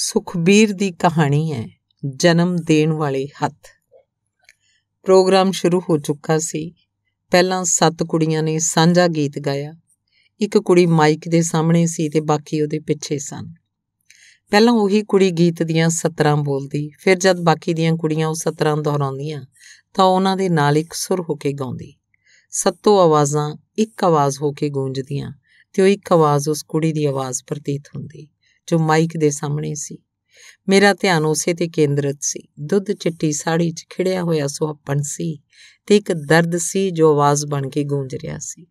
ਸੁਖਬੀਰ ਦੀ ਕਹਾਣੀ ਹੈ ਜਨਮ ਦੇਣ ਵਾਲੇ ਹੱਥ ਪ੍ਰੋਗਰਾਮ ਸ਼ੁਰੂ ਹੋ ਚੁੱਕਾ ਸੀ ਪਹਿਲਾਂ ਸੱਤ ਕੁੜੀਆਂ ਨੇ ਸਾਂਝਾ ਗੀਤ ਗਾਇਆ ਇੱਕ ਕੁੜੀ ਮਾਈਕ ਦੇ ਸਾਹਮਣੇ ਸੀ ਤੇ ਬਾਕੀ ਉਹਦੇ ਪਿੱਛੇ ਸਨ ਪਹਿਲਾਂ ਉਹੀ ਕੁੜੀ ਗੀਤ ਦੀਆਂ ਸਤਰਾਂ ਬੋਲਦੀ ਫਿਰ ਜਦ ਬਾਕੀ ਦੀਆਂ ਕੁੜੀਆਂ ਉਹ ਸਤਰਾਂ ਦੁਹਰਾਉਂਦੀਆਂ ਤਾਂ ਉਹਨਾਂ ਦੇ ਨਾਲ ਇੱਕ ਸੁਰ ਹੋ ਕੇ ਗਾਉਂਦੀ ਸੱਤੋਂ ਆਵਾਜ਼ਾਂ ਇੱਕ ਆਵਾਜ਼ ਹੋ ਕੇ ਗੂੰਜਦੀਆਂ ਤੇ ਉਹ ਇੱਕ ਆਵਾਜ਼ ਉਸ ਕੁੜੀ ਦੀ ਆਵਾਜ਼ ਪ੍ਰਤੀਤ ਹੁੰਦੀ ਜੋ ਮਾਈਕ ਦੇ ਸਾਹਮਣੇ ਸੀ ਮੇਰਾ ਧਿਆਨ ਉਸੇ ਤੇ ਕੇਂਦਰਿਤ ਸੀ ਦੁੱਧ ਚਿੱਟੀ ਸਾੜੀ 'ਚ ਖਿੜਿਆ ਹੋਇਆ ਸੁਹੱਪਣ ਸੀ ਤੇ ਇੱਕ ਦਰਦ ਸੀ ਜੋ ਆਵਾਜ਼ ਬਣ ਕੇ ਗੂੰਜ ਰਿਹਾ ਸੀ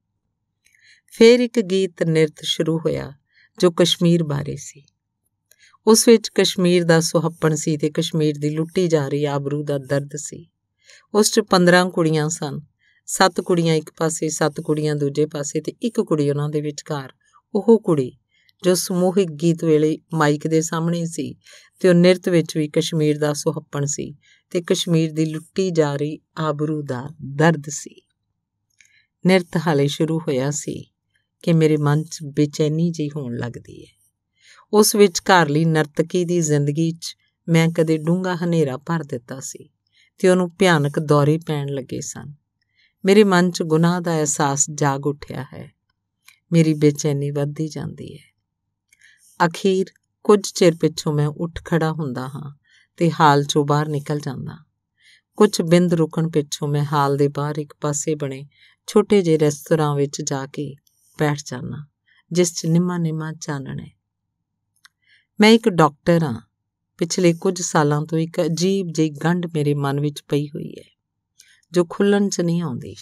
ਫੇਰ ਇੱਕ ਗੀਤ ਨਿਰਤ ਸ਼ੁਰੂ ਹੋਇਆ ਜੋ ਕਸ਼ਮੀਰ ਬਾਰੇ ਸੀ ਉਸ ਵਿੱਚ ਕਸ਼ਮੀਰ ਦਾ ਸੁਹੱਪਣ ਸੀ ਤੇ ਕਸ਼ਮੀਰ ਦੀ ਲੁੱਟੀ ਜਾ ਰਹੀ ਆਬਰੂ ਦਾ ਦਰਦ ਸੀ ਉਸ 'ਚ 15 ਕੁੜੀਆਂ ਸਨ ਸੱਤ ਕੁੜੀਆਂ ਇੱਕ ਪਾਸੇ ਸੱਤ ਕੁੜੀਆਂ ਦੂਜੇ ਪਾਸੇ ਤੇ ਇੱਕ ਕੁੜੀ ਉਹਨਾਂ ਦੇ ਵਿਚਕਾਰ ਉਹ ਕੁੜੀ ਜੋ ਸਮੂਹਿਕ ਗੀਤ ਵੇਲੇ ਮਾਈਕ ਦੇ ਸਾਹਮਣੇ ਸੀ ਤੇ ਉਹ ਨਿਰਤ ਵਿੱਚ ਵੀ ਕਸ਼ਮੀਰ ਦਾ ਸੁਹੱਪਣ ਸੀ ਤੇ ਕਸ਼ਮੀਰ ਦੀ ਲੁੱਟੀ ਜਾ ਰਹੀ ਆਬਰੂ ਦਾ ਦਰਦ ਸੀ ਨਿਰਤ ਹਾਲੇ ਸ਼ੁਰੂ ਹੋਇਆ ਸੀ ਕਿ ਮੇਰੇ ਮਨ 'ਚ ਬੇਚੈਨੀ ਜਿਹੀ ਹੋਣ ਲੱਗਦੀ ਹੈ ਉਸ ਵਿੱਚ ਘਰ ਲਈ ਨਰਤਕੀ ਦੀ ਜ਼ਿੰਦਗੀ 'ਚ ਮੈਂ ਕਦੇ ਡੂੰਘਾ ਹਨੇਰਾ ਭਰ ਦਿੱਤਾ ਸੀ ਤੇ ਉਹਨੂੰ ਭਿਆਨਕ ਦੌਰੇ ਪੈਣ ਲੱਗੇ ਸਨ ਮੇਰੇ ਮਨ 'ਚ ਗੁਨਾਹ ਦਾ ਅਹਿਸਾਸ ਜਾਗ ਉੱਠਿਆ ਹੈ ਮੇਰੀ ਬੇਚੈਨੀ ਵੱਧਦੀ ਜਾਂਦੀ ਹੈ ਅਖੀਰ ਕੁਝ ਚਿਰ ਪਿੱਛੋਂ ਮੈਂ ਉੱਠ ਖੜਾ ਹੁੰਦਾ ਹਾਂ ਤੇ ਹਾਲ ਚੋਂ ਬਾਹਰ ਨਿਕਲ ਜਾਂਦਾ ਕੁਝ ਬਿੰਦ ਰੁਕਣ ਪਿੱਛੋਂ ਮੈਂ ਹਾਲ ਦੇ ਬਾਹਰ ਇੱਕ ਪਾਸੇ ਬਣੇ ਛੋਟੇ ਜਿਹੇ ਰੈਸਟੋਰਾਂ ਵਿੱਚ ਜਾ ਕੇ ਬੈਠ ਜਾਂਦਾ ਜਿਸ 'ਚ ਨਿਮਾ ਨਿਮਾ ਚਾਨਣ ਹੈ ਮੈਂ ਇੱਕ ਡਾਕਟਰ ਹਾਂ ਪਿਛਲੇ ਕੁਝ ਸਾਲਾਂ ਤੋਂ ਇੱਕ ਅਜੀਬ ਜਿਹੀ ਗੰਢ ਮੇਰੇ ਮਨ ਵਿੱਚ ਪਈ ਹੋਈ ਹੈ ਜੋ ਖੁੱਲਣ 'ਚ ਨਹੀਂ ਆਉਂਦੀ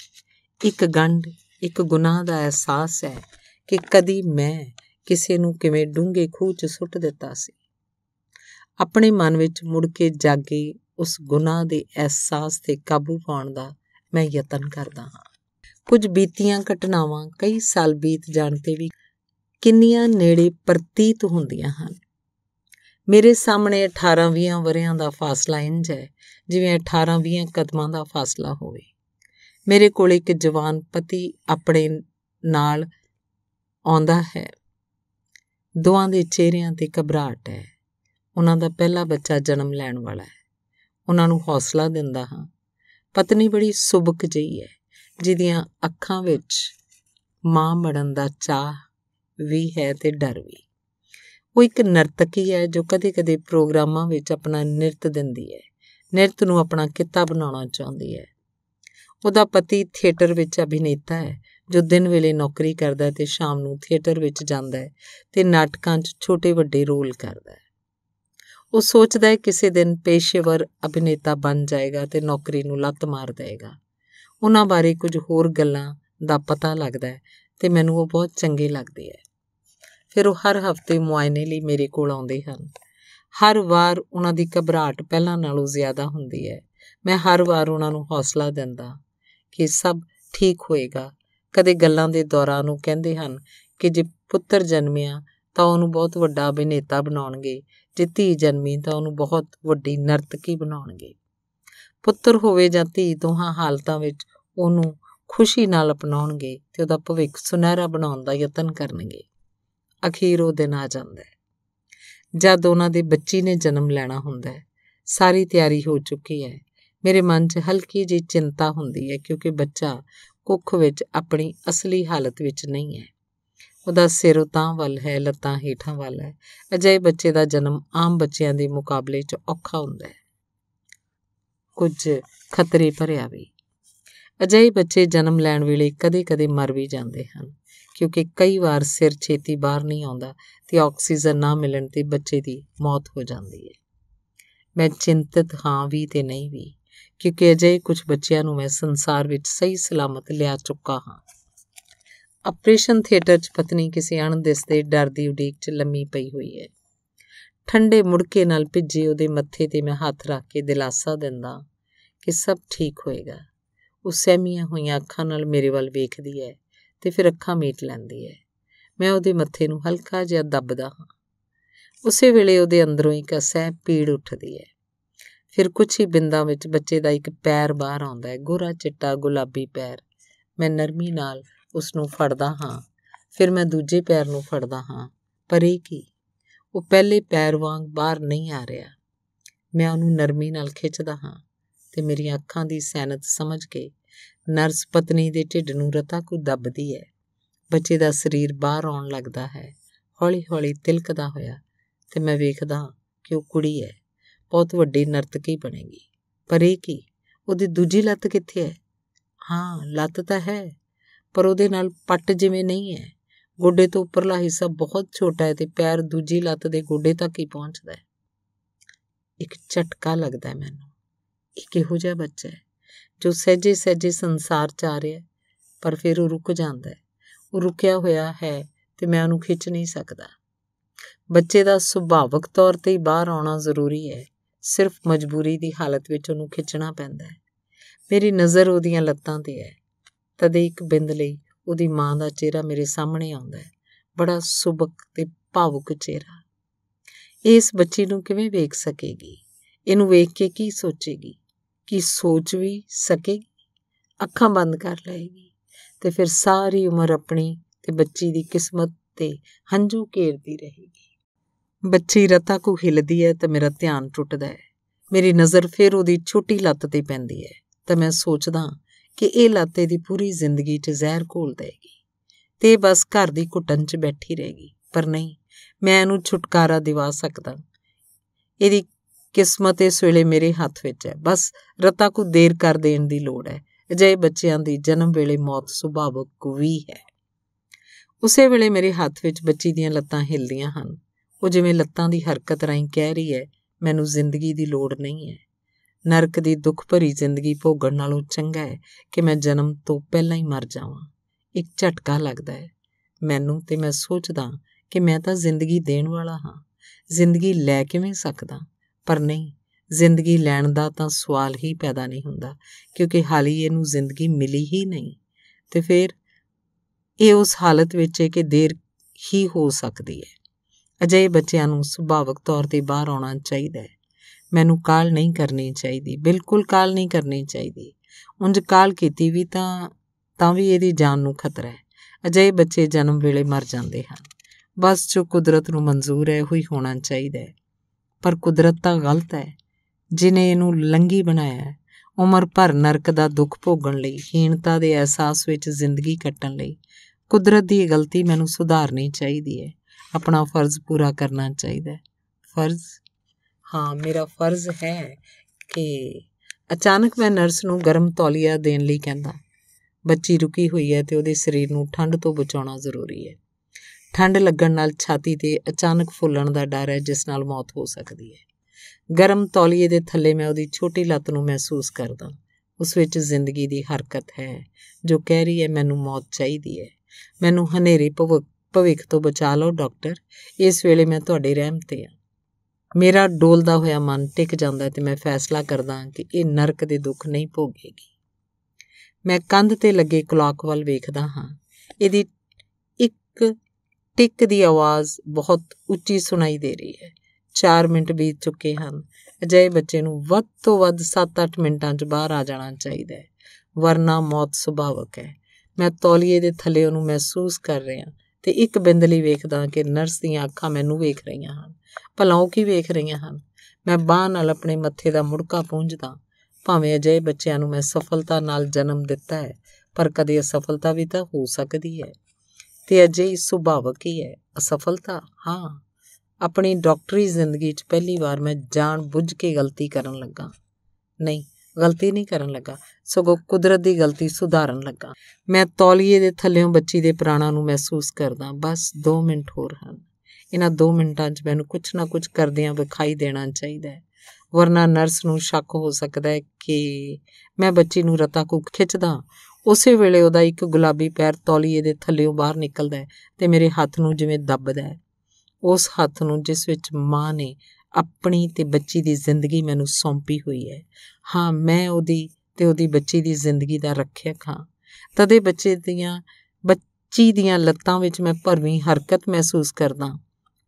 ਇੱਕ ਗੰਢ ਇੱਕ ਗੁਨਾਹ ਦਾ ਅਹਿਸਾਸ ਹੈ ਕਿ ਕਦੀ ਮੈਂ ਕਿਸੇ ਨੂੰ ਕਿਵੇਂ ਡੂੰਘੇ ਖੂਹ 'ਚ ਸੁੱਟ ਦਿੱਤਾ ਸੀ ਆਪਣੇ ਮਨ ਵਿੱਚ ਮੁੜ ਕੇ ਜਾਗੇ ਉਸ ਗੁਨਾਹ ਦੇ ਅਹਿਸਾਸ ਤੇ ਕਾਬੂ ਪਾਉਣ ਦਾ ਮੈਂ ਯਤਨ ਕਰਦਾ ਹਾਂ ਕੁਝ ਬੀਤੀਆਂ ਘਟਨਾਵਾਂ ਕਈ ਸਾਲ ਬੀਤ ਜਾਣ ਤੇ ਵੀ ਕਿੰਨੀਆਂ ਨੇੜੇ ਪ੍ਰਤੀਤ ਹੁੰਦੀਆਂ ਹਨ ਮੇਰੇ ਸਾਹਮਣੇ 18-20 ਵਰਿਆਂ ਦਾ ਫਾਸਲਾ ਇੰਜ ਹੈ ਜਿਵੇਂ 18-20 ਕਦਮਾਂ ਦਾ ਫਾਸਲਾ ਹੋਵੇ ਮੇਰੇ ਕੋਲ ਇੱਕ ਜਵਾਨ ਪਤੀ ਆਪਣੇ ਨਾਲ ਆਉਂਦਾ ਹੈ ਦੋਹਾਂ ਦੇ ਚਿਹਰਿਆਂ ਤੇ ਘਬਰਾਹਟ ਹੈ ਉਹਨਾਂ ਦਾ ਪਹਿਲਾ ਬੱਚਾ ਜਨਮ ਲੈਣ ਵਾਲਾ ਹੈ ਉਹਨਾਂ ਨੂੰ ਹੌਸਲਾ ਦਿੰਦਾ ਹਾਂ ਪਤਨੀ ਬੜੀ ਸੁਭਕ ਜਈ ਹੈ ਜਿਹਦੀਆਂ ਅੱਖਾਂ ਵਿੱਚ ਮਾਂ ਮੜਨ ਦਾ ਚਾਹ ਵੀ ਹੈ ਤੇ ਡਰ ਵੀ ਉਹ ਇੱਕ ਨਰਤਕੀ ਹੈ ਜੋ ਕਦੇ-ਕਦੇ ਪ੍ਰੋਗਰਾਮਾਂ ਵਿੱਚ ਆਪਣਾ ਨਿਰਤ ਦਿੰਦੀ ਹੈ ਨਿਰਤ ਨੂੰ ਆਪਣਾ ਕਿੱਤਾ ਬਣਾਉਣਾ ਚਾਹੁੰਦੀ ਹੈ ਉਹਦਾ ਪਤੀ ਥੀਏਟਰ ਵਿੱਚ ਅਭਿਨੇਤਾ ਹੈ ਜੋ ਦਿਨ ਵੇਲੇ ਨੌਕਰੀ ਕਰਦਾ ਤੇ ਸ਼ਾਮ ਨੂੰ ਥੀਏਟਰ ਵਿੱਚ ਜਾਂਦਾ ਹੈ ਤੇ ਨਾਟਕਾਂ 'ਚ ਛੋਟੇ ਵੱਡੇ ਰੋਲ ਕਰਦਾ ਹੈ ਉਹ ਸੋਚਦਾ ਹੈ ਕਿਸੇ ਦਿਨ ਪੇਸ਼ੇਵਰ ਅਭਿਨੇਤਾ ਬਣ ਜਾਏਗਾ ਤੇ ਨੌਕਰੀ ਨੂੰ ਲੱਤ ਮਾਰ ਦੇਗਾ ਉਹਨਾਂ ਬਾਰੇ ਕੁਝ ਹੋਰ ਗੱਲਾਂ ਦਾ ਪਤਾ ਲੱਗਦਾ ਹੈ ਤੇ ਮੈਨੂੰ ਉਹ ਬਹੁਤ ਚੰਗੇ ਲੱਗਦੇ ਹੈ ਫਿਰ ਉਹ ਹਰ ਹਫਤੇ ਮੁਆਇਨੇ ਲਈ ਮੇਰੇ ਕੋਲ ਆਉਂਦੇ ਹਨ ਹਰ ਵਾਰ ਉਹਨਾਂ ਦੀ ਘਬਰਾਹਟ ਪਹਿਲਾਂ ਨਾਲੋਂ ਜ਼ਿਆਦਾ ਹੁੰਦੀ ਹੈ ਮੈਂ ਹਰ ਵਾਰ ਉਹਨਾਂ ਨੂੰ ਹੌਸਲਾ ਦਿੰਦਾ ਕਿ ਸਭ ਠੀਕ ਹੋਏਗਾ ਕਦੇ ਗੱਲਾਂ ਦੇ ਦੌਰਾਨ ਨੂੰ ਕਹਿੰਦੇ ਹਨ ਕਿ ਜੇ ਪੁੱਤਰ ਜਨਮਿਆ ਤਾਂ ਉਹਨੂੰ ਬਹੁਤ ਵੱਡਾ ਅਭਿਨੇਤਾ ਬਣਾਉਣਗੇ ਜੇ ਧੀ ਜਨਮੀ ਤਾਂ ਉਹਨੂੰ ਬਹੁਤ ਵੱਡੀ ਨਰਤਕੀ ਬਣਾਉਣਗੇ ਪੁੱਤਰ ਹੋਵੇ ਜਾਂ ਧੀ ਦੋਹਾਂ ਹਾਲਤਾਂ ਵਿੱਚ ਉਹਨੂੰ ਖੁਸ਼ੀ ਨਾਲ ਅਪਣਾਉਣਗੇ ਤੇ ਉਹਦਾ ਭਵਿੱਖ ਸੁਨਹਿਰਾ ਬਣਾਉਣ ਦਾ ਯਤਨ ਕਰਨਗੇ ਅਖੀਰ ਉਹ ਦਿਨ ਆ ਜਾਂਦਾ ਹੈ ਜਦ ਉਹਨਾਂ ਦੇ ਬੱਚੀ ਨੇ ਜਨਮ ਲੈਣਾ ਹੁੰਦਾ ਹੈ ਸਾਰੀ ਤਿਆਰੀ ਹੋ ਚੁੱਕੀ ਹੈ ਮੇਰੇ ਮਨ 'ਚ ਹਲਕੀ ਜੀ ਚਿੰਤਾ ਹੁੰਦੀ ਹੈ ਕਿਉਂਕਿ ਬੱਚਾ ਕੁੱਖ ਵਿੱਚ ਆਪਣੀ ਅਸਲੀ ਹਾਲਤ ਵਿੱਚ ਨਹੀਂ ਹੈ ਉਹਦਾ ਸਿਰ ਉਤਾਂ ਵੱਲ ਹੈ ਲੱਤਾਂ ਹੀਠਾਂ ਵੱਲ ਹੈ ਅਜਿਹੇ ਬੱਚੇ ਦਾ ਜਨਮ ਆਮ ਬੱਚਿਆਂ ਦੇ ਮੁਕਾਬਲੇ 'ਚ ਔਖਾ ਹੁੰਦਾ ਹੈ ਕੁਝ ਖਤਰੇ ਭਰਿਆ ਵੀ ਅਜਿਹੇ ਬੱਚੇ ਜਨਮ ਲੈਣ ਵੇਲੇ ਕਦੇ-ਕਦੇ ਮਰ ਵੀ ਜਾਂਦੇ ਹਨ ਕਿਉਂਕਿ ਕਈ ਵਾਰ ਸਿਰ ਛੇਤੀ ਬਾਹਰ ਨਹੀਂ ਆਉਂਦਾ ਤੇ ਆਕਸੀਜਨ ਨਾ ਮਿਲਣ ਤੇ ਬੱਚੇ ਦੀ ਮੌਤ ਹੋ ਜਾਂਦੀ ਹੈ ਮੈਂ ਚਿੰਤਤ ਹਾਂ ਵੀ ਤੇ ਨਹੀਂ ਵੀ ਕਿਉਂਕਿ ਅਜੇ ਕੁਝ ਬੱਚਿਆਂ ਨੂੰ ਮੈਂ ਸੰਸਾਰ ਵਿੱਚ ਸਹੀ ਸਲਾਮਤ ਲਿਆ ਚੁੱਕਾ ਹਾਂ ਆਪਰੇਸ਼ਨ ਥੀਏਟਰ 'ਚ ਪਤਨੀ ਕਿਸੇ ਅਣਦਿਸਦੇ ਡਰ ਦੀ ਉਡੀਕ 'ਚ ਲੰਮੀ ਪਈ ਹੋਈ ਹੈ ਠੰਡੇ ਮੁੜਕੇ ਨਾਲ ਭਿੱਜੇ ਉਹਦੇ ਮੱਥੇ ਤੇ ਮੈਂ ਹੱਥ ਰੱਖ ਕੇ ਦਿਲਾਸਾ ਦਿੰਦਾ ਕਿ ਸਭ ਠੀਕ ਹੋਏਗਾ ਉਹ ਸਹਿਮੀਆਂ ਹੋਈਆਂ ਅੱਖਾਂ ਨਾਲ ਮੇਰੇ ਵੱਲ ਵੇਖਦੀ ਹੈ ਤੇ ਫਿਰ ਅੱਖਾਂ ਮੀਟ ਲੈਂਦੀ ਹੈ ਮੈਂ ਉਹਦੇ ਮੱਥੇ ਨੂੰ ਹਲਕਾ ਜਿਹਾ ਦੱਬਦਾ ਹਾਂ ਉਸੇ ਵੇਲੇ ਉਹਦੇ ਅੰਦਰੋਂ ਇੱਕ ਅਸਹਿ ਪੀੜ ਉੱਠਦੀ ਹੈ ਫਿਰ ਕੁਝ ਹੀ ਬਿੰਦਾਂ ਵਿੱਚ ਬੱਚੇ ਦਾ ਇੱਕ ਪੈਰ ਬਾਹਰ ਆਉਂਦਾ ਹੈ ਗੋਰਾ ਚਿੱਟਾ ਗੁਲਾਬੀ ਪੈਰ ਮੈਂ ਨਰਮੀ ਨਾਲ ਉਸ ਨੂੰ ਫੜਦਾ ਹਾਂ ਫਿਰ ਮੈਂ ਦੂਜੇ ਪੈਰ ਨੂੰ ਫੜਦਾ ਹਾਂ ਪਰ ਇਹ ਕੀ ਉਹ ਪਹਿਲੇ ਪੈਰ ਵਾਂਗ ਬਾਹਰ ਨਹੀਂ ਆ ਰਿਹਾ ਮੈਂ ਉਹਨੂੰ ਨਰਮੀ ਨਾਲ ਖਿੱਚਦਾ ਹਾਂ ਤੇ ਮੇਰੀਆਂ ਅੱਖਾਂ ਦੀ ਸੈਨਤ ਸਮਝ ਕੇ ਨਰਸ ਪਤਨੀ ਦੇ ਢਿੱਡ ਨੂੰ ਰਤਾ ਕੋ ਦੱਬਦੀ ਹੈ ਬੱਚੇ ਦਾ ਸਰੀਰ ਬਾਹਰ ਆਉਣ ਲੱਗਦਾ ਹੈ ਹੌਲੀ-ਹੌਲੀ ਤਿਲਕਦਾ ਹੋਇਆ ਤੇ ਮੈਂ ਵੇਖਦਾ ਕਿ ਉਹ ਕੁੜੀ ਹੈ ਬਹੁਤ ਵੱਡੀ ਨਰਤਕੀ ਬਣੇਗੀ ਪਰ ਇਹ ਕੀ ਉਹਦੀ ਦੂਜੀ ਲੱਤ ਕਿੱਥੇ ਹੈ ਹਾਂ ਲੱਤ ਤਾਂ ਹੈ ਪਰ ਉਹਦੇ ਨਾਲ ਪੱਟ ਜਿਵੇਂ ਨਹੀਂ ਹੈ ਗੋਡੇ ਤੋਂ ਉੱਪਰਲਾ ਹਿੱਸਾ ਬਹੁਤ ਛੋਟਾ ਹੈ ਤੇ ਪੈਰ ਦੂਜੀ ਲੱਤ ਦੇ ਗੋਡੇ ਤੱਕ ਹੀ ਪਹੁੰਚਦਾ ਹੈ ਇੱਕ ਝਟਕਾ ਲੱਗਦਾ ਹੈ ਮੈਨੂੰ ਇਹ ਕਿਹੋ ਜਿਹਾ ਬੱਚਾ ਹੈ ਜੋ ਸਹਜੇ ਸਹਜੇ ਸੰਸਾਰ ਚ ਆ ਰਿਹਾ ਪਰ ਫਿਰ ਉਹ ਰੁਕ ਜਾਂਦਾ ਹੈ ਉਹ ਰੁਕਿਆ ਹੋਇਆ ਹੈ ਤੇ ਮੈਂ ਉਹਨੂੰ ਖਿੱਚ ਨਹੀਂ ਸਕਦਾ ਬੱਚੇ ਦਾ ਸੁਭਾਵਿਕ ਤੌਰ ਤੇ ਹੀ ਬਾਹਰ ਆਉਣਾ ਜ਼ਰੂਰੀ ਹੈ ਸਿਰਫ ਮਜਬੂਰੀ ਦੀ ਹਾਲਤ ਵਿੱਚ ਉਹਨੂੰ ਖਿੱਚਣਾ ਪੈਂਦਾ ਹੈ ਮੇਰੀ ਨਜ਼ਰ ਉਹਦੀਆਂ ਲੱਤਾਂ ਤੇ ਹੈ ਤਦ ਇੱਕ ਬਿੰਦ ਲਈ ਉਹਦੀ ਮਾਂ ਦਾ ਚਿਹਰਾ ਮੇਰੇ ਸਾਹਮਣੇ ਆਉਂਦਾ ਹੈ ਬੜਾ ਸੁਭਕ ਤੇ ਭਾਵੁਕ ਚਿਹਰਾ ਇਸ ਬੱਚੀ ਨੂੰ ਕਿਵੇਂ ਵੇਖ ਸਕੇਗੀ ਇਹਨੂੰ ਵੇਖ ਕੇ ਕੀ ਸੋਚੇਗੀ ਕੀ ਸੋਚ ਵੀ ਸਕੇਗੀ ਅੱਖਾਂ ਬੰਦ ਕਰ ਲਏਗੀ ਤੇ ਫਿਰ ਸਾਰੀ ਉਮਰ ਆਪਣੀ ਤੇ ਬੱਚੀ ਦੀ ਕਿਸਮਤ ਤੇ ਹੰਝੂ ਘੇਰਦੀ ਰਹੇਗੀ ਬੱਚੀ ਰਤਾ ਕੋ ਹਿਲਦੀ ਹੈ ਤਾਂ ਮੇਰਾ ਧਿਆਨ ਟੁੱਟਦਾ ਹੈ ਮੇਰੀ ਨਜ਼ਰ ਫਿਰ ਉਹਦੀ ਛੋਟੀ ਲੱਤ ਤੇ ਪੈਂਦੀ ਹੈ ਤਾਂ ਮੈਂ ਸੋਚਦਾ ਕਿ ਇਹ ਲੱਤ ਦੀ ਪੂਰੀ ਜ਼ਿੰਦਗੀ 'ਚ ਜ਼ਹਿਰ ਘੋਲ ਦੇਗੀ ਤੇ ਬਸ ਘਰ ਦੀ ਘੁੱਟਣ 'ਚ ਬੈਠੀ ਰਹੇਗੀ ਪਰ ਨਹੀਂ ਮੈਂ ਇਹਨੂੰ ਛੁਟਕਾਰਾ ਦਿਵਾ ਸਕਦਾ ਇਹਦੀ ਕਿਸਮਤ ਇਸ ਵੇਲੇ ਮੇਰੇ ਹੱਥ ਵਿੱਚ ਹੈ ਬਸ ਰਤਾ ਕੋ ਦੇਰ ਕਰ ਦੇਣ ਦੀ ਲੋੜ ਹੈ ਅਜੇ ਬੱਚਿਆਂ ਦੀ ਜਨਮ ਵੇਲੇ ਮੌਤ ਸੁਭਾਵਕ ਵੀ ਹੈ ਉਸੇ ਵੇਲੇ ਮੇਰੇ ਹੱਥ ਵਿੱਚ ਬੱਚੀ ਦੀਆਂ ਲੱਤਾਂ ਹਿਲਦੀਆਂ ਹਨ ਉਹ ਜਿਵੇਂ ਲੱਤਾਂ ਦੀ ਹਰਕਤ ਰਾਈ ਕਹਿ ਰਹੀ ਹੈ ਮੈਨੂੰ ਜ਼ਿੰਦਗੀ ਦੀ ਲੋੜ ਨਹੀਂ ਹੈ ਨਰਕ ਦੀ ਦੁੱਖ ਭਰੀ ਜ਼ਿੰਦਗੀ ਭੋਗਣ ਨਾਲੋਂ ਚੰਗਾ ਹੈ ਕਿ ਮੈਂ ਜਨਮ ਤੋਂ ਪਹਿਲਾਂ ਹੀ ਮਰ ਜਾਵਾਂ ਇੱਕ ਝਟਕਾ ਲੱਗਦਾ ਹੈ ਮੈਨੂੰ ਤੇ ਮੈਂ ਸੋਚਦਾ ਕਿ ਮੈਂ ਤਾਂ ਜ਼ਿੰਦਗੀ ਦੇਣ ਵਾਲਾ ਹਾਂ ਜ਼ਿੰਦਗੀ ਲੈ ਕਿਵੇਂ ਸਕਦਾ ਪਰ ਨਹੀਂ ਜ਼ਿੰਦਗੀ ਲੈਣ ਦਾ ਤਾਂ ਸਵਾਲ ਹੀ ਪੈਦਾ ਨਹੀਂ ਹੁੰਦਾ ਕਿਉਂਕਿ ਹਾਲੀ ਇਹਨੂੰ ਜ਼ਿੰਦਗੀ ਮਿਲੀ ਹੀ ਨਹੀਂ ਤੇ ਫਿਰ ਇਹ ਉਸ ਹਾਲਤ ਵਿੱਚ ਹੈ ਕਿ ਦੇਰ ਹੀ ਹੋ ਸਕਦੀ ਹੈ ਅਜੇ ਬੱਚਿਆਂ ਨੂੰ ਸੁਭਾਵਕ ਤੌਰ ਤੇ ਬਾਹਰ ਆਉਣਾ ਚਾਹੀਦਾ ਹੈ ਮੈਨੂੰ ਕਾਲ ਨਹੀਂ ਕਰਨੀ ਚਾਹੀਦੀ ਬਿਲਕੁਲ ਕਾਲ ਨਹੀਂ ਕਰਨੀ ਚਾਹੀਦੀ ਉਂਝ ਕਾਲ ਕੀਤੀ ਵੀ ਤਾਂ ਤਾਂ ਵੀ ਇਹਦੀ ਜਾਨ ਨੂੰ ਖਤਰਾ ਹੈ ਅਜੇ ਬੱਚੇ ਜਨਮ ਵੇਲੇ ਮਰ ਜਾਂਦੇ ਹਨ ਬਸ ਜੋ ਕੁਦਰਤ ਨੂੰ ਮਨਜ਼ੂਰ ਹੈ ਉਹੀ ਹੋਣਾ ਚਾਹੀਦਾ ਹੈ ਪਰ ਕੁਦਰਤ ਤਾਂ ਗਲਤ ਹੈ ਜਿਨੇ ਇਹਨੂੰ ਲੰਗੀ ਬਣਾਇਆ ਹੈ ਉਮਰ ਭਰ ਨਰਕ ਦਾ ਦੁੱਖ ਭੋਗਣ ਲਈ ਹੀਣਤਾ ਦੇ ਅਹਿਸਾਸ ਵਿੱਚ ਜ਼ਿੰਦਗੀ ਕੱਟਣ ਲਈ ਕੁਦਰਤ ਦੀ ਗਲਤੀ ਮੈਨੂੰ ਸੁਧਾਰਨੀ ਚਾਹੀਦੀ ਹੈ ਆਪਣਾ ਫਰਜ਼ ਪੂਰਾ ਕਰਨਾ ਚਾਹੀਦਾ ਹੈ ਫਰਜ਼ ਹਾਂ ਮੇਰਾ ਫਰਜ਼ ਹੈ ਕਿ ਅਚਾਨਕ ਮੈਂ ਨਰਸ ਨੂੰ ਗਰਮ ਤੌਲੀਆ ਦੇਣ ਲਈ ਕਹਿੰਦਾ ਬੱਚੀ ਰੁਕੀ ਹੋਈ ਹੈ ਤੇ ਉਹਦੇ ਸਰੀਰ ਨੂੰ ਠੰਡ ਤੋਂ ਬਚਾਉਣਾ ਜ਼ਰੂਰੀ ਹੈ ਠੰਡ ਲੱਗਣ ਨਾਲ ਛਾਤੀ ਤੇ ਅਚਾਨਕ ਫੁੱਲਣ ਦਾ ਡਰ ਹੈ ਜਿਸ ਨਾਲ ਮੌਤ ਹੋ ਸਕਦੀ ਹੈ ਗਰਮ ਤੌਲੀਏ ਦੇ ਥੱਲੇ ਮੈਂ ਉਹਦੀ ਛੋਟੀ ਲੱਤ ਨੂੰ ਮਹਿਸੂਸ ਕਰਦਾ ਉਸ ਵਿੱਚ ਜ਼ਿੰਦਗੀ ਦੀ ਹਰਕਤ ਹੈ ਜੋ ਕਹਿ ਰਹੀ ਹੈ ਮੈਨੂੰ ਮੌਤ ਚਾਹੀਦੀ ਹੈ ਮੈਨੂੰ ਹਨੇਰੇ ਭਵਕ ਭਵਿੱਖ ਤੋਂ ਬਚਾ ਲਓ ਡਾਕਟਰ ਇਸ ਵੇਲੇ ਮੈਂ ਤੁਹਾਡੇ ਰਹਿਮ ਤੇ ਆ ਮੇਰਾ ਡੋਲਦਾ ਹੋਇਆ ਮਨ ਟਿਕ ਜਾਂਦਾ ਤੇ ਮੈਂ ਫੈਸਲਾ ਕਰਦਾ ਕਿ ਇਹ ਨਰਕ ਦੇ ਦੁੱਖ ਨਹੀਂ ਭੋਗੇਗੀ ਮੈਂ ਕੰਧ ਤੇ ਲੱਗੇ ਕਲਾਕ ਵੱਲ ਵੇਖਦਾ ਹਾਂ ਇਹਦੀ ਇੱਕ ਟਿਕ ਦੀ ਆਵਾਜ਼ ਬਹੁਤ ਉੱਚੀ ਸੁਣਾਈ ਦੇ ਰਹੀ ਹੈ 4 ਮਿੰਟ ਬੀਤ ਚੁੱਕੇ ਹਨ ਅਜੇ ਬੱਚੇ ਨੂੰ ਵੱਧ ਤੋਂ ਵੱਧ 7-8 ਮਿੰਟਾਂ 'ਚ ਬਾਹਰ ਆ ਜਾਣਾ ਚਾਹੀਦਾ ਹੈ ਵਰਨਾ ਮੌਤ ਸੁਭਾਵਕ ਹੈ ਮੈਂ ਤੌਲੀਏ ਦੇ ਥੱਲੇ ਉਹਨੂੰ ਮਹਿਸੂਸ ਕਰ ਰਿਹਾ ਤੇ ਇੱਕ ਬਿੰਦ ਲਈ ਵੇਖਦਾ ਕਿ ਨਰਸ ਦੀਆਂ ਅੱਖਾਂ ਮੈਨੂੰ ਵੇਖ ਰਹੀਆਂ ਹਨ ਭਲਾ ਉਹ ਕੀ ਵੇਖ ਰਹੀਆਂ ਹਨ ਮੈਂ ਬਾਹ ਨਾਲ ਆਪਣੇ ਮੱਥੇ ਦਾ ਮੁੜਕਾ ਪੁੰਝਦਾ ਭਾਵੇਂ ਅਜੇ ਬੱਚਿਆਂ ਨੂੰ ਮੈਂ ਸਫਲਤਾ ਨਾਲ ਜਨਮ ਦਿੱਤਾ ਹੈ ਪਰ ਕਦੇ ਅਸਫਲਤਾ ਵੀ ਤਾਂ ਹੋ ਸਕਦੀ ਹੈ ਤੇ ਅਜੇ ਹੀ ਸੁਭਾਵਕ ਹੀ ਹੈ ਅਸਫਲਤਾ ਹਾਂ ਆਪਣੀ ਡਾਕਟਰੀ ਜ਼ਿੰਦਗੀ 'ਚ ਪਹਿਲੀ ਵਾਰ ਮੈਂ ਜਾਣ ਬੁੱਝ ਕੇ ਗਲਤੀ ਕਰਨ ਲੱਗਾ ਨਹੀਂ ਗਲਤੀ ਨਹੀਂ ਕਰਨ ਲੱਗਾ ਸਗੋਂ ਕੁਦਰਤ ਦੀ ਗਲਤੀ ਸੁਧਾਰਨ ਲੱਗਾ ਮੈਂ ਤੌਲੀਏ ਦੇ ਥੱਲੇੋਂ ਬੱਚੀ ਦੇ ਪ੍ਰਾਣਾਂ ਨੂੰ ਮਹਿਸੂਸ ਕਰਦਾ ਬਸ 2 ਮਿੰਟ ਹੋਰ ਹਨ ਇਹਨਾਂ 2 ਮਿੰਟਾਂ 'ਚ ਮੈਨੂੰ ਕੁਝ ਨਾ ਕੁਝ ਕਰਦਿਆਂ ਵਿਖਾਈ ਦੇਣਾ ਚਾਹੀਦਾ ਹੈ ਵਰਨਾ ਨਰਸ ਨੂੰ ਸ਼ੱਕ ਹੋ ਸਕਦਾ ਹੈ ਕਿ ਮੈਂ ਬੱਚੀ ਨੂੰ ਰਤਾ ਕੋ ਖਿੱਚਦਾ ਉਸੇ ਵੇਲੇ ਉਹਦਾ ਇੱਕ ਗੁਲਾਬੀ ਪੈਰ ਤੌਲੀਏ ਦੇ ਥੱਲੇੋਂ ਬਾਹਰ ਨਿਕਲਦਾ ਹੈ ਤੇ ਮੇਰੇ ਹੱਥ ਨੂੰ ਜਿਵੇਂ ਦੱਬਦਾ ਹੈ ਉਸ ਹੱਥ ਨੂੰ ਜਿਸ ਵਿੱਚ ਮਾਂ ਨੇ ਆਪਣੀ ਤੇ ਬੱਚੀ ਦੀ ਜ਼ਿੰਦਗੀ ਮੈਨੂੰ ਸੌਂਪੀ ਹੋਈ ਹੈ ਹਾਂ ਮੈਂ ਉਹਦੀ ਤੇ ਉਹਦੀ ਬੱਚੀ ਦੀ ਜ਼ਿੰਦਗੀ ਦਾ ਰੱਖਿਅਕ ਹਾਂ ਤਦੇ ਬੱਚੇ ਦੀਆਂ ਬੱਚੀ ਦੀਆਂ ਲੱਤਾਂ ਵਿੱਚ ਮੈਂ ਭਰਵੀਂ ਹਰਕਤ ਮਹਿਸੂਸ ਕਰਦਾ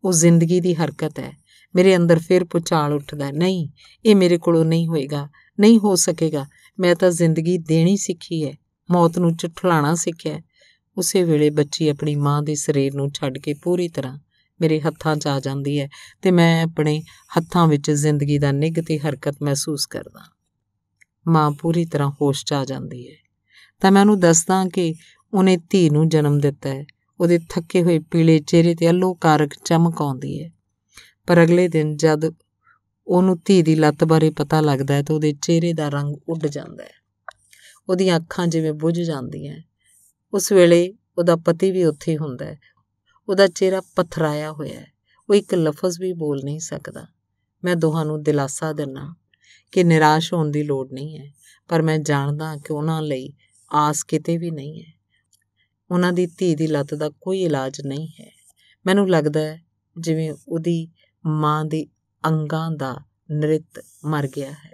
ਉਹ ਜ਼ਿੰਦਗੀ ਦੀ ਹਰਕਤ ਹੈ ਮੇਰੇ ਅੰਦਰ ਫਿਰ ਪੁਚਾਲ ਉੱਠਦਾ ਨਹੀਂ ਇਹ ਮੇਰੇ ਕੋਲੋਂ ਨਹੀਂ ਹੋਏਗਾ ਨਹੀਂ ਹੋ ਸਕੇਗਾ ਮੈਂ ਤਾਂ ਜ਼ਿੰਦਗੀ ਦੇਣੀ ਸਿੱਖੀ ਹੈ ਮੌਤ ਨੂੰ ਝਠਲਾਣਾ ਸਿੱਖਿਆ ਉਸੇ ਵੇਲੇ ਬੱਚੀ ਆਪਣੀ ਮਾਂ ਦੇ ਸਰੀਰ ਨੂੰ ਛੱਡ ਕੇ ਪੂਰੀ ਤਰ੍ਹਾਂ ਮੇਰੇ ਹੱਥਾਂ 'ਚ ਆ ਜਾਂਦੀ ਹੈ ਤੇ ਮੈਂ ਆਪਣੇ ਹੱਥਾਂ ਵਿੱਚ ਜ਼ਿੰਦਗੀ ਦਾ ਨਿੱਘ ਤੇ ਹਰਕਤ ਮਹਿਸੂਸ ਕਰਦਾ ਮਾਂ ਪੂਰੀ ਤਰ੍ਹਾਂ ਹੋਸ਼ 'ਚ ਆ ਜਾਂਦੀ ਹੈ ਤਾਂ ਮੈਂ ਉਹਨੂੰ ਦੱਸਦਾ ਕਿ ਉਹਨੇ ਧੀ ਨੂੰ ਜਨਮ ਦਿੱਤਾ ਹੈ ਉਹਦੇ ਥੱਕੇ ਹੋਏ ਪੀਲੇ ਚਿਹਰੇ ਤੇ ਅਲੋਕਾਰਕ ਚਮਕ ਆਉਂਦੀ ਹੈ ਪਰ ਅਗਲੇ ਦਿਨ ਜਦ ਉਹਨੂੰ ਧੀ ਦੀ ਲੱਤ ਬਾਰੇ ਪਤਾ ਲੱਗਦਾ ਹੈ ਤਾਂ ਉਹਦੇ ਚਿਹਰੇ ਦਾ ਰੰਗ ਉੱਡ ਜਾਂਦਾ ਹੈ ਉਹਦੀਆਂ ਅੱਖਾਂ ਜਿਵੇਂ ਬੁਝ ਜਾਂਦੀਆਂ ਉਸ ਵੇਲੇ ਉਹਦਾ ਪਤੀ ਵੀ ਉੱਥੇ ਹੁੰਦਾ ਹੈ ਉਹਦਾ ਚਿਹਰਾ ਪਥਰਾਇਆ ਹੋਇਆ ਹੈ ਉਹ ਇੱਕ ਲਫ਼ਜ਼ ਵੀ ਬੋਲ ਨਹੀਂ ਸਕਦਾ ਮੈਂ ਦੋਹਾਂ ਨੂੰ ਦਿਲਾਸਾ ਦਿੰਨਾ ਕਿ ਨਿਰਾਸ਼ ਹੋਣ ਦੀ ਲੋੜ ਨਹੀਂ ਹੈ ਪਰ ਮੈਂ ਜਾਣਦਾ ਕਿ ਉਹਨਾਂ ਲਈ ਆਸ ਕਿਤੇ ਵੀ ਨਹੀਂ ਹੈ ਉਹਨਾਂ ਦੀ ਧੀ ਦੀ ਲੱਤ ਦਾ ਕੋਈ ਇਲਾਜ ਨਹੀਂ ਹੈ ਮੈਨੂੰ ਲੱਗਦਾ ਹੈ ਜਿਵੇਂ ਉਹਦੀ ਮਾਂ ਦੇ ਅੰਗਾਂ ਦਾ ਨ੍ਰਿਤ ਮਰ ਗਿਆ ਹੈ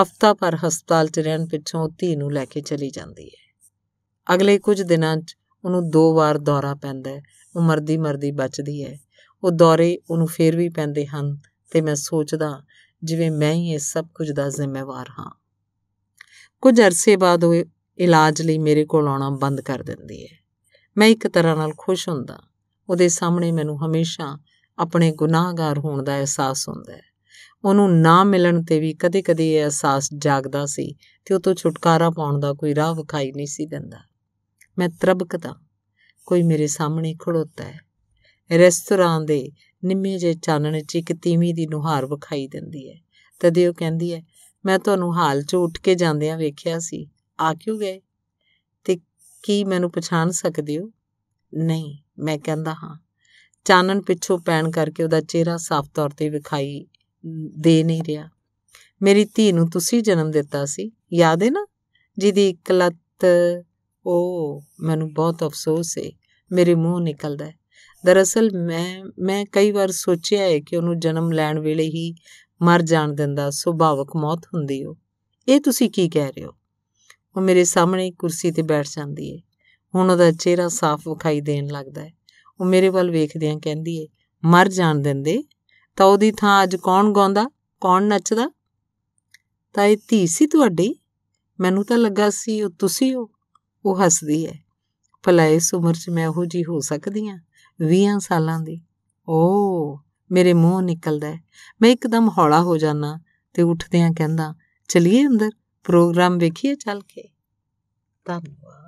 ਹਫਤਾ ਪਰ ਹਸਪਤਾਲ 'ਚ ਰਹਿਣ ਪਿੱਛੋਂ ਧੀ ਨੂੰ ਲੈ ਕੇ ਚਲੀ ਜਾਂਦੀ ਹੈ ਅਗਲੇ ਕੁਝ ਦਿਨਾਂ 'ਚ ਉਹਨੂੰ ਦੋ ਵਾਰ ਦੌਰਾ ਪੈਂਦਾ ਹੈ ਉਹ ਮਰਦੀ ਮਰਦੀ ਬਚਦੀ ਹੈ ਉਹ ਦੌਰੇ ਉਹਨੂੰ ਫੇਰ ਵੀ ਪੈਂਦੇ ਹਨ ਤੇ ਮੈਂ ਸੋਚਦਾ ਜਿਵੇਂ ਮੈਂ ਹੀ ਇਹ ਸਭ ਕੁਝ ਦਾ ਜ਼ਿੰਮੇਵਾਰ ਹਾਂ ਕੁਝ ਅਰਸੇ ਬਾਅਦ ਉਹ ਇਲਾਜ ਲਈ ਮੇਰੇ ਕੋਲ ਆਉਣਾ ਬੰਦ ਕਰ ਦਿੰਦੀ ਹੈ ਮੈਂ ਇੱਕ ਤਰ੍ਹਾਂ ਨਾਲ ਖੁਸ਼ ਹੁੰਦਾ ਉਹਦੇ ਸਾਹਮਣੇ ਮੈਨੂੰ ਹਮੇਸ਼ਾ ਆਪਣੇ ਗੁਨਾਹਗਾਰ ਹੋਣ ਦਾ ਅਹਿਸਾਸ ਹੁੰਦਾ ਹੈ ਉਹਨੂੰ ਨਾ ਮਿਲਣ ਤੇ ਵੀ ਕਦੇ-ਕਦੇ ਇਹ ਅਹਿਸਾਸ ਜਾਗਦਾ ਸੀ ਤੇ ਉਹ ਤੋਂ ਛੁਟਕਾਰਾ ਪਾਉਣ ਦਾ ਕੋਈ ਰਾਹ ਵਿਖਾਈ ਨਹੀਂ ਸੀ ਦਿੰਦਾ ਮੈਂ ਤਰਬਕਦਾ ਕੋਈ ਮੇਰੇ ਸਾਹਮਣੇ ਖੜੋਤਾ ਹੈ ਰੈਸਟੋਰਾਂ ਦੇ ਨਿੰਮੇ ਜੇ ਚਾਨਣ 'ਚ ਇੱਕ ਤੀਵੀਂ ਦੀ ਨੁਹਾਰ ਵਿਖਾਈ ਦਿੰਦੀ ਹੈ ਤਦੇ ਉਹ ਕਹਿੰਦੀ ਹੈ ਮੈਂ ਤੁਹਾਨੂੰ ਹਾਲ 'ਚ ਉੱਠ ਕੇ ਜਾਂਦਿਆਂ ਵੇਖਿਆ ਸੀ ਆ ਕਿਉਂ ਗਏ ਤੇ ਕੀ ਮੈਨੂੰ ਪਛਾਣ ਸਕਦੇ ਹੋ ਨਹੀਂ ਮੈਂ ਕਹਿੰਦਾ ਹਾਂ ਚਾਨਣ ਪਿੱਛੋਂ ਪੈਣ ਕਰਕੇ ਉਹਦਾ ਚਿਹਰਾ ਸਾਫ਼ ਤੌਰ ਤੇ ਵਿਖਾਈ ਦੇ ਨਹੀਂ ਰਿਹਾ ਮੇਰੀ ਧੀ ਨੂੰ ਤੁਸੀਂ ਜਨਮ ਦਿੱਤਾ ਸੀ ਯਾਦ ਹੈ ਨਾ ਜਿਹਦੀ ਇਕਲਤ ਓ ਮੈਨੂੰ ਬਹੁਤ ਅਫਸੋਸ ਹੈ ਮੇਰੇ ਮੂੰਹ ਨਿਕਲਦਾ ਹੈ ਦਰਅਸਲ ਮੈਂ ਮੈਂ ਕਈ ਵਾਰ ਸੋਚਿਆ ਹੈ ਕਿ ਉਹਨੂੰ ਜਨਮ ਲੈਣ ਵੇਲੇ ਹੀ ਮਰ ਜਾਣ ਦਿੰਦਾ ਸੁਭਾਵਕ ਮੌਤ ਹੁੰਦੀ ਹੋ ਇਹ ਤੁਸੀਂ ਕੀ ਕਹਿ ਰਹੇ ਹੋ ਉਹ ਮੇਰੇ ਸਾਹਮਣੇ ਕੁਰਸੀ ਤੇ ਬੈਠ ਜਾਂਦੀ ਹੈ ਹੁਣ ਉਹਦਾ ਚਿਹਰਾ ਸਾਫ਼ ਵਿਖਾਈ ਦੇਣ ਲੱਗਦਾ ਹੈ ਉਹ ਮੇਰੇ ਵੱਲ ਵੇਖਦਿਆਂ ਕਹਿੰਦੀ ਹੈ ਮਰ ਜਾਣ ਦਿੰਦੇ ਤਾਂ ਉਹਦੀ ਥਾਂ ਅੱਜ ਕੌਣ ਗਾਉਂਦਾ ਕੌਣ ਨੱਚਦਾ ਤਾਂ ਇਹ ਧੀ ਸੀ ਤੁਹਾਡੀ ਮੈਨੂੰ ਤਾਂ ਲੱਗਾ ਸੀ ਉਹ ਤੁਸੀਂ ਹੋ ਉਹ ਹੱਸਦੀ ਹੈ ਭਲਾ ਇਸ ਉਮਰ 'ਚ ਮੈਂ ਉਹ ਜੀ ਹੋ ਸਕਦੀ ਹਾਂ 20 ਸਾਲਾਂ ਦੀ ਓ ਮੇਰੇ ਮੂੰਹ ਨਿਕਲਦਾ ਮੈਂ ਇੱਕਦਮ ਹੌਲਾ ਹੋ ਜਾਣਾ ਤੇ ਉੱਠਦਿਆਂ ਕਹਿੰਦਾ ਚਲਿਏ ਅੰਦਰ ਪ੍ਰੋਗਰਾਮ ਵੇਖੀਏ ਚੱਲ ਕੇ ਧੰਨਵਾਦ